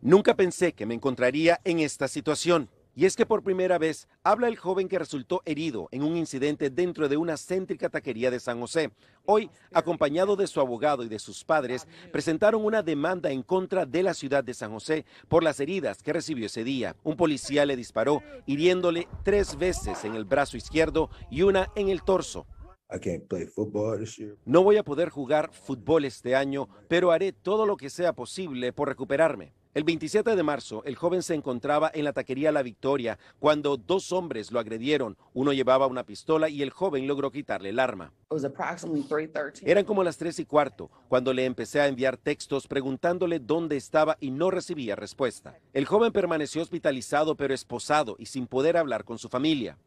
Nunca pensé que me encontraría en esta situación. Y es que por primera vez habla el joven que resultó herido en un incidente dentro de una céntrica taquería de San José. Hoy, acompañado de su abogado y de sus padres, presentaron una demanda en contra de la ciudad de San José por las heridas que recibió ese día. Un policía le disparó, hiriéndole tres veces en el brazo izquierdo y una en el torso. No voy a poder jugar fútbol este año, pero haré todo lo que sea posible por recuperarme. El 27 de marzo, el joven se encontraba en la taquería La Victoria cuando dos hombres lo agredieron. Uno llevaba una pistola y el joven logró quitarle el arma. Eran como las 3 y cuarto cuando le empecé a enviar textos preguntándole dónde estaba y no recibía respuesta. El joven permaneció hospitalizado pero esposado y sin poder hablar con su familia.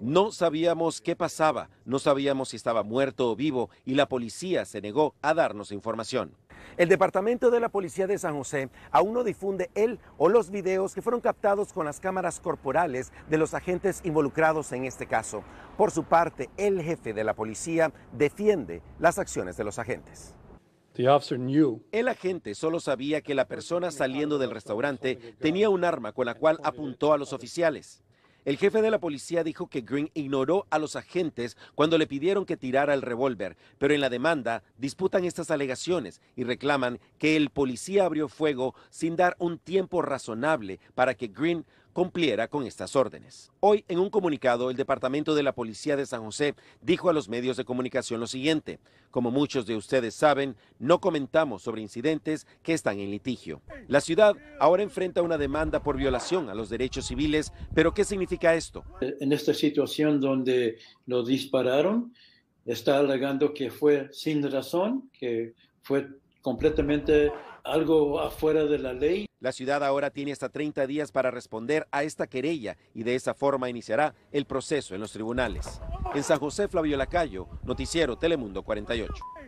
No sabíamos qué pasaba, no sabíamos si estaba muerto o vivo y la policía se negó a darnos información. El Departamento de la Policía de San José aún no difunde él o los videos que fueron captados con las cámaras corporales de los agentes involucrados en este caso. Por su parte, el jefe de la policía defiende las acciones de los agentes. El agente solo sabía que la persona saliendo del restaurante tenía un arma con la cual apuntó a los oficiales. El jefe de la policía dijo que Green ignoró a los agentes cuando le pidieron que tirara el revólver, pero en la demanda disputan estas alegaciones y reclaman que el policía abrió fuego sin dar un tiempo razonable para que Green cumpliera con estas órdenes. Hoy, en un comunicado, el Departamento de la Policía de San José dijo a los medios de comunicación lo siguiente, como muchos de ustedes saben, no comentamos sobre incidentes que están en litigio. La ciudad ahora enfrenta una demanda por violación a los derechos civiles, pero ¿qué significa esto? En esta situación donde lo dispararon, está alegando que fue sin razón, que fue completamente algo afuera de la ley. La ciudad ahora tiene hasta 30 días para responder a esta querella y de esa forma iniciará el proceso en los tribunales. En San José, Flavio Lacayo, Noticiero Telemundo 48.